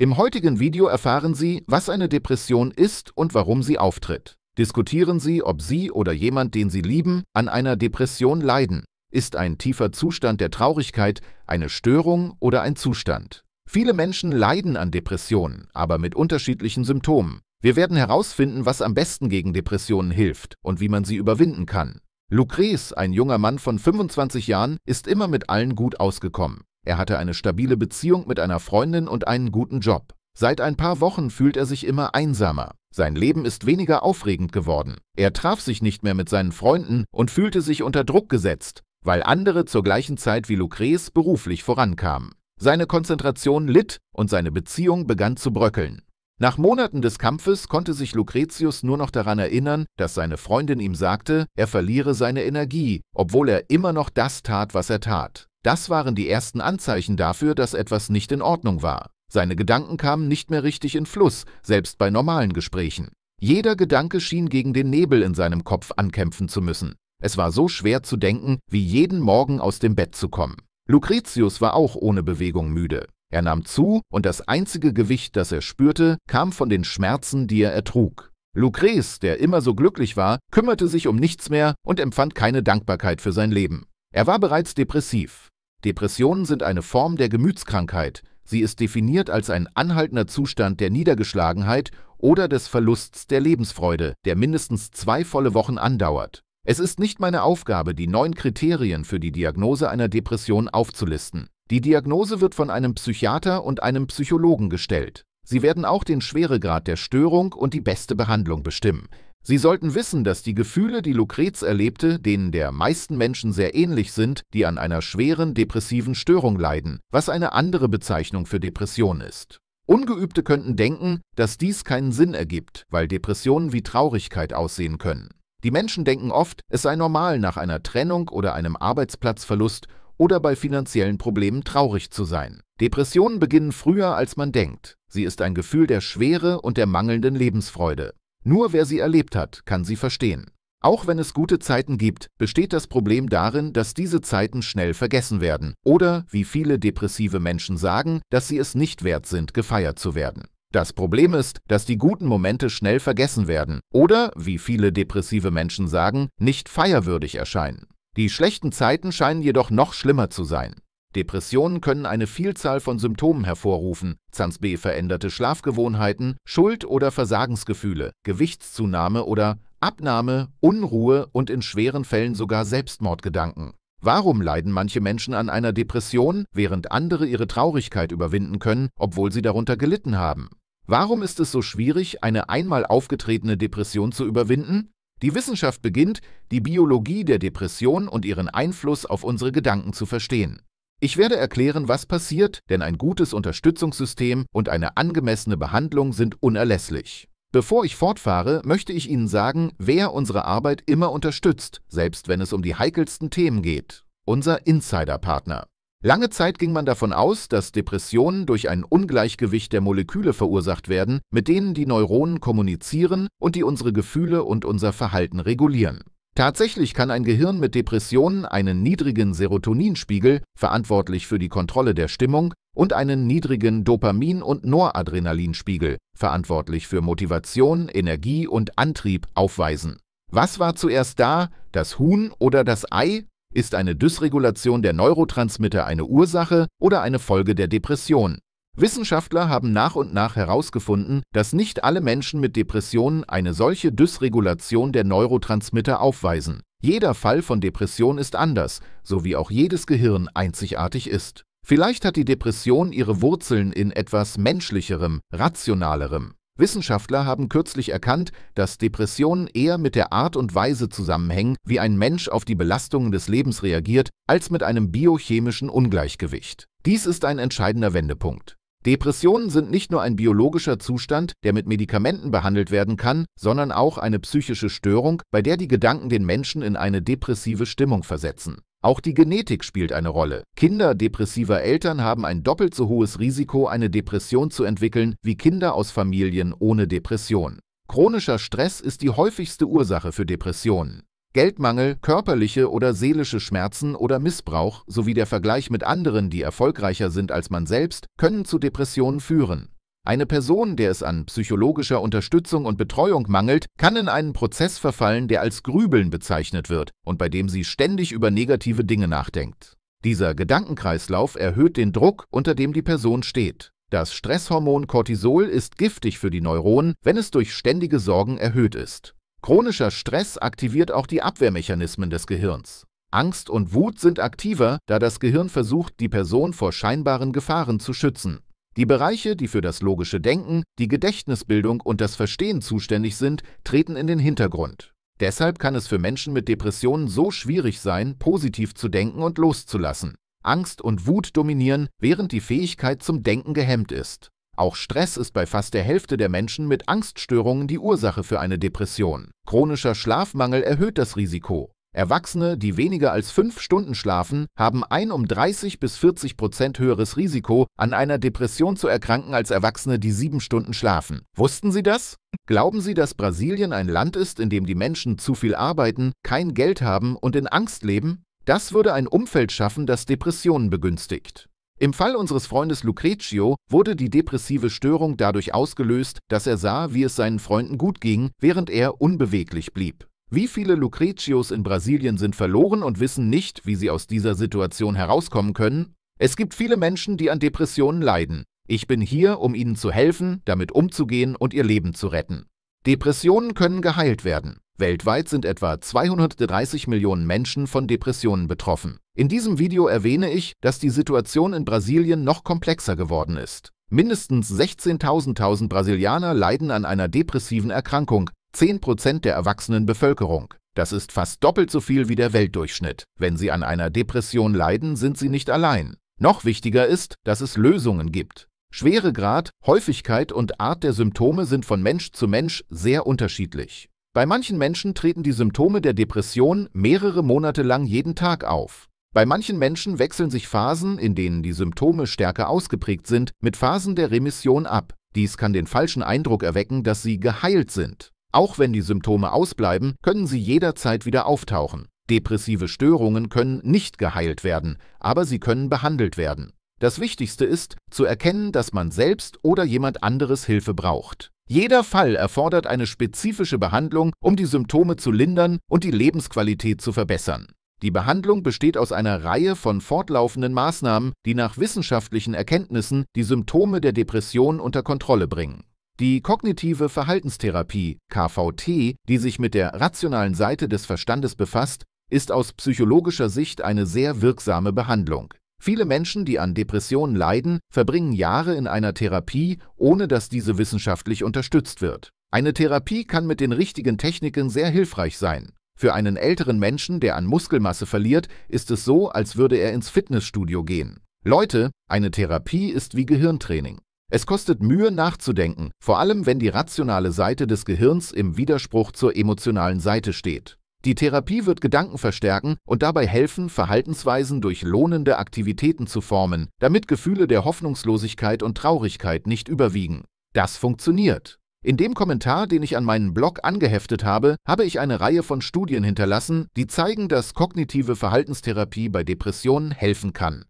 Im heutigen Video erfahren Sie, was eine Depression ist und warum sie auftritt. Diskutieren Sie, ob Sie oder jemand, den Sie lieben, an einer Depression leiden. Ist ein tiefer Zustand der Traurigkeit eine Störung oder ein Zustand? Viele Menschen leiden an Depressionen, aber mit unterschiedlichen Symptomen. Wir werden herausfinden, was am besten gegen Depressionen hilft und wie man sie überwinden kann. Lucrez, ein junger Mann von 25 Jahren, ist immer mit allen gut ausgekommen. Er hatte eine stabile Beziehung mit einer Freundin und einen guten Job. Seit ein paar Wochen fühlt er sich immer einsamer. Sein Leben ist weniger aufregend geworden. Er traf sich nicht mehr mit seinen Freunden und fühlte sich unter Druck gesetzt, weil andere zur gleichen Zeit wie Lucrez beruflich vorankamen. Seine Konzentration litt und seine Beziehung begann zu bröckeln. Nach Monaten des Kampfes konnte sich Lucretius nur noch daran erinnern, dass seine Freundin ihm sagte, er verliere seine Energie, obwohl er immer noch das tat, was er tat. Das waren die ersten Anzeichen dafür, dass etwas nicht in Ordnung war. Seine Gedanken kamen nicht mehr richtig in Fluss, selbst bei normalen Gesprächen. Jeder Gedanke schien gegen den Nebel in seinem Kopf ankämpfen zu müssen. Es war so schwer zu denken, wie jeden Morgen aus dem Bett zu kommen. Lucretius war auch ohne Bewegung müde. Er nahm zu, und das einzige Gewicht, das er spürte, kam von den Schmerzen, die er ertrug. Lucrez, der immer so glücklich war, kümmerte sich um nichts mehr und empfand keine Dankbarkeit für sein Leben. Er war bereits depressiv. Depressionen sind eine Form der Gemütskrankheit. Sie ist definiert als ein anhaltender Zustand der Niedergeschlagenheit oder des Verlusts der Lebensfreude, der mindestens zwei volle Wochen andauert. Es ist nicht meine Aufgabe, die neuen Kriterien für die Diagnose einer Depression aufzulisten. Die Diagnose wird von einem Psychiater und einem Psychologen gestellt. Sie werden auch den Schweregrad der Störung und die beste Behandlung bestimmen. Sie sollten wissen, dass die Gefühle, die Lucrez erlebte, denen der meisten Menschen sehr ähnlich sind, die an einer schweren depressiven Störung leiden, was eine andere Bezeichnung für Depression ist. Ungeübte könnten denken, dass dies keinen Sinn ergibt, weil Depressionen wie Traurigkeit aussehen können. Die Menschen denken oft, es sei normal, nach einer Trennung oder einem Arbeitsplatzverlust oder bei finanziellen Problemen traurig zu sein. Depressionen beginnen früher, als man denkt. Sie ist ein Gefühl der Schwere und der mangelnden Lebensfreude. Nur wer sie erlebt hat, kann sie verstehen. Auch wenn es gute Zeiten gibt, besteht das Problem darin, dass diese Zeiten schnell vergessen werden oder, wie viele depressive Menschen sagen, dass sie es nicht wert sind, gefeiert zu werden. Das Problem ist, dass die guten Momente schnell vergessen werden oder, wie viele depressive Menschen sagen, nicht feierwürdig erscheinen. Die schlechten Zeiten scheinen jedoch noch schlimmer zu sein. Depressionen können eine Vielzahl von Symptomen hervorrufen, Zanzb veränderte Schlafgewohnheiten, Schuld- oder Versagensgefühle, Gewichtszunahme oder Abnahme, Unruhe und in schweren Fällen sogar Selbstmordgedanken. Warum leiden manche Menschen an einer Depression, während andere ihre Traurigkeit überwinden können, obwohl sie darunter gelitten haben? Warum ist es so schwierig, eine einmal aufgetretene Depression zu überwinden? Die Wissenschaft beginnt, die Biologie der Depression und ihren Einfluss auf unsere Gedanken zu verstehen. Ich werde erklären, was passiert, denn ein gutes Unterstützungssystem und eine angemessene Behandlung sind unerlässlich. Bevor ich fortfahre, möchte ich Ihnen sagen, wer unsere Arbeit immer unterstützt, selbst wenn es um die heikelsten Themen geht. Unser Insider-Partner. Lange Zeit ging man davon aus, dass Depressionen durch ein Ungleichgewicht der Moleküle verursacht werden, mit denen die Neuronen kommunizieren und die unsere Gefühle und unser Verhalten regulieren. Tatsächlich kann ein Gehirn mit Depressionen einen niedrigen Serotoninspiegel, verantwortlich für die Kontrolle der Stimmung, und einen niedrigen Dopamin- und Noradrenalinspiegel, verantwortlich für Motivation, Energie und Antrieb, aufweisen. Was war zuerst da, das Huhn oder das Ei? Ist eine Dysregulation der Neurotransmitter eine Ursache oder eine Folge der Depression? Wissenschaftler haben nach und nach herausgefunden, dass nicht alle Menschen mit Depressionen eine solche Dysregulation der Neurotransmitter aufweisen. Jeder Fall von Depression ist anders, so wie auch jedes Gehirn einzigartig ist. Vielleicht hat die Depression ihre Wurzeln in etwas Menschlicherem, Rationalerem. Wissenschaftler haben kürzlich erkannt, dass Depressionen eher mit der Art und Weise zusammenhängen, wie ein Mensch auf die Belastungen des Lebens reagiert, als mit einem biochemischen Ungleichgewicht. Dies ist ein entscheidender Wendepunkt. Depressionen sind nicht nur ein biologischer Zustand, der mit Medikamenten behandelt werden kann, sondern auch eine psychische Störung, bei der die Gedanken den Menschen in eine depressive Stimmung versetzen. Auch die Genetik spielt eine Rolle. Kinder depressiver Eltern haben ein doppelt so hohes Risiko, eine Depression zu entwickeln, wie Kinder aus Familien ohne Depression. Chronischer Stress ist die häufigste Ursache für Depressionen. Geldmangel, körperliche oder seelische Schmerzen oder Missbrauch sowie der Vergleich mit anderen, die erfolgreicher sind als man selbst, können zu Depressionen führen. Eine Person, der es an psychologischer Unterstützung und Betreuung mangelt, kann in einen Prozess verfallen, der als Grübeln bezeichnet wird und bei dem sie ständig über negative Dinge nachdenkt. Dieser Gedankenkreislauf erhöht den Druck, unter dem die Person steht. Das Stresshormon Cortisol ist giftig für die Neuronen, wenn es durch ständige Sorgen erhöht ist. Chronischer Stress aktiviert auch die Abwehrmechanismen des Gehirns. Angst und Wut sind aktiver, da das Gehirn versucht, die Person vor scheinbaren Gefahren zu schützen. Die Bereiche, die für das logische Denken, die Gedächtnisbildung und das Verstehen zuständig sind, treten in den Hintergrund. Deshalb kann es für Menschen mit Depressionen so schwierig sein, positiv zu denken und loszulassen. Angst und Wut dominieren, während die Fähigkeit zum Denken gehemmt ist. Auch Stress ist bei fast der Hälfte der Menschen mit Angststörungen die Ursache für eine Depression. Chronischer Schlafmangel erhöht das Risiko. Erwachsene, die weniger als fünf Stunden schlafen, haben ein um 30 bis 40 Prozent höheres Risiko, an einer Depression zu erkranken, als Erwachsene, die sieben Stunden schlafen. Wussten Sie das? Glauben Sie, dass Brasilien ein Land ist, in dem die Menschen zu viel arbeiten, kein Geld haben und in Angst leben? Das würde ein Umfeld schaffen, das Depressionen begünstigt. Im Fall unseres Freundes Lucretio wurde die depressive Störung dadurch ausgelöst, dass er sah, wie es seinen Freunden gut ging, während er unbeweglich blieb. Wie viele Lucretios in Brasilien sind verloren und wissen nicht, wie sie aus dieser Situation herauskommen können? Es gibt viele Menschen, die an Depressionen leiden. Ich bin hier, um ihnen zu helfen, damit umzugehen und ihr Leben zu retten. Depressionen können geheilt werden. Weltweit sind etwa 230 Millionen Menschen von Depressionen betroffen. In diesem Video erwähne ich, dass die Situation in Brasilien noch komplexer geworden ist. Mindestens 16.000 Brasilianer leiden an einer depressiven Erkrankung, 10% der erwachsenen Bevölkerung. Das ist fast doppelt so viel wie der Weltdurchschnitt. Wenn sie an einer Depression leiden, sind sie nicht allein. Noch wichtiger ist, dass es Lösungen gibt. Schweregrad, Häufigkeit und Art der Symptome sind von Mensch zu Mensch sehr unterschiedlich. Bei manchen Menschen treten die Symptome der Depression mehrere Monate lang jeden Tag auf. Bei manchen Menschen wechseln sich Phasen, in denen die Symptome stärker ausgeprägt sind, mit Phasen der Remission ab. Dies kann den falschen Eindruck erwecken, dass sie geheilt sind. Auch wenn die Symptome ausbleiben, können sie jederzeit wieder auftauchen. Depressive Störungen können nicht geheilt werden, aber sie können behandelt werden. Das Wichtigste ist, zu erkennen, dass man selbst oder jemand anderes Hilfe braucht. Jeder Fall erfordert eine spezifische Behandlung, um die Symptome zu lindern und die Lebensqualität zu verbessern. Die Behandlung besteht aus einer Reihe von fortlaufenden Maßnahmen, die nach wissenschaftlichen Erkenntnissen die Symptome der Depression unter Kontrolle bringen. Die kognitive Verhaltenstherapie KVT, die sich mit der rationalen Seite des Verstandes befasst, ist aus psychologischer Sicht eine sehr wirksame Behandlung. Viele Menschen, die an Depressionen leiden, verbringen Jahre in einer Therapie, ohne dass diese wissenschaftlich unterstützt wird. Eine Therapie kann mit den richtigen Techniken sehr hilfreich sein. Für einen älteren Menschen, der an Muskelmasse verliert, ist es so, als würde er ins Fitnessstudio gehen. Leute, eine Therapie ist wie Gehirntraining. Es kostet Mühe nachzudenken, vor allem wenn die rationale Seite des Gehirns im Widerspruch zur emotionalen Seite steht. Die Therapie wird Gedanken verstärken und dabei helfen, Verhaltensweisen durch lohnende Aktivitäten zu formen, damit Gefühle der Hoffnungslosigkeit und Traurigkeit nicht überwiegen. Das funktioniert. In dem Kommentar, den ich an meinen Blog angeheftet habe, habe ich eine Reihe von Studien hinterlassen, die zeigen, dass kognitive Verhaltenstherapie bei Depressionen helfen kann.